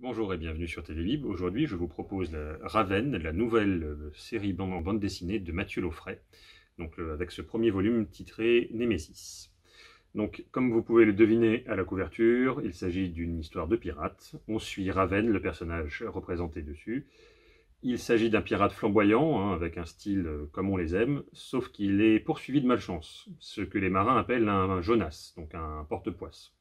Bonjour et bienvenue sur TV Libre. Aujourd'hui, je vous propose Raven, la nouvelle euh, série en bande dessinée de Mathieu Laufray, donc euh, avec ce premier volume titré Némésis. Donc, comme vous pouvez le deviner à la couverture, il s'agit d'une histoire de pirate. On suit Raven, le personnage représenté dessus. Il s'agit d'un pirate flamboyant, hein, avec un style euh, comme on les aime, sauf qu'il est poursuivi de malchance, ce que les marins appellent un Jonas, donc un porte-poisse.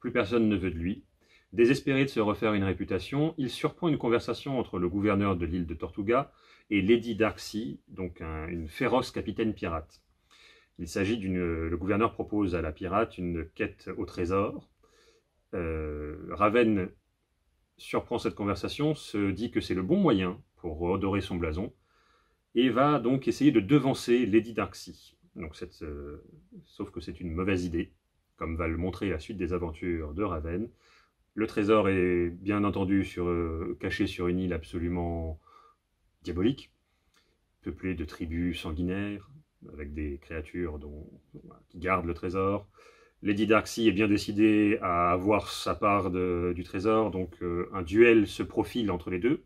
Plus personne ne veut de lui, Désespéré de se refaire une réputation, il surprend une conversation entre le gouverneur de l'île de Tortuga et Lady Darcy, donc une féroce capitaine pirate. Il s'agit d'une. Le gouverneur propose à la pirate une quête au trésor. Euh, Raven surprend cette conversation, se dit que c'est le bon moyen pour redorer son blason et va donc essayer de devancer Lady Darcy. Donc cette, euh, sauf que c'est une mauvaise idée, comme va le montrer la suite des aventures de Raven. Le trésor est bien entendu sur, euh, caché sur une île absolument diabolique, peuplée de tribus sanguinaires, avec des créatures dont, qui gardent le trésor. Lady Darcy est bien décidée à avoir sa part du trésor, donc euh, un duel se profile entre les deux.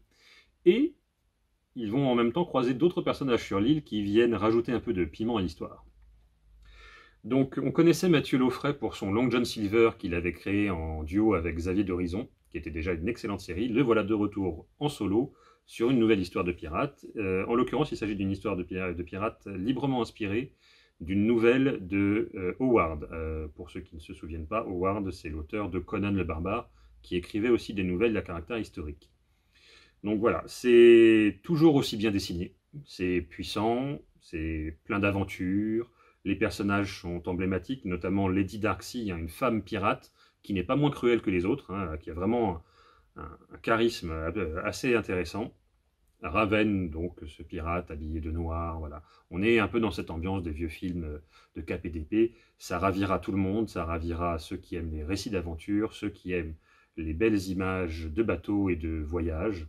Et ils vont en même temps croiser d'autres personnages sur l'île qui viennent rajouter un peu de piment à l'histoire. Donc, on connaissait Mathieu Laufray pour son Long John Silver qu'il avait créé en duo avec Xavier d'Horizon, qui était déjà une excellente série. Le voilà de retour en solo sur une nouvelle histoire de pirate. Euh, en l'occurrence, il s'agit d'une histoire de pirate, librement inspirée d'une nouvelle de euh, Howard. Euh, pour ceux qui ne se souviennent pas, Howard, c'est l'auteur de Conan le Barbare, qui écrivait aussi des nouvelles à caractère historique. Donc voilà, c'est toujours aussi bien dessiné. C'est puissant, c'est plein d'aventures, les personnages sont emblématiques, notamment Lady darcy hein, une femme pirate, qui n'est pas moins cruelle que les autres, hein, qui a vraiment un, charisme euh, assez intéressant. Raven, donc ce pirate habillé de noir, voilà. On est un peu dans cette ambiance des vieux films euh, de KPDP. Ça ravira tout le monde, ça ravira ceux qui aiment les récits d'aventure, ceux qui aiment les belles images de bateaux et de voyages.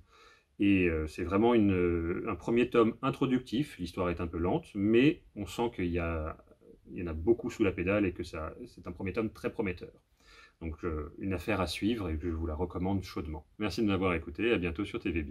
Et euh, c'est vraiment un premier tome introductif. L'histoire est un peu lente, mais on sent qu'il y a il y en a beaucoup sous la pédale et que ça, c'est un premier tome très prometteur. Donc euh, une affaire à suivre et je vous la recommande chaudement. Merci de m'avoir écouté et à bientôt sur TV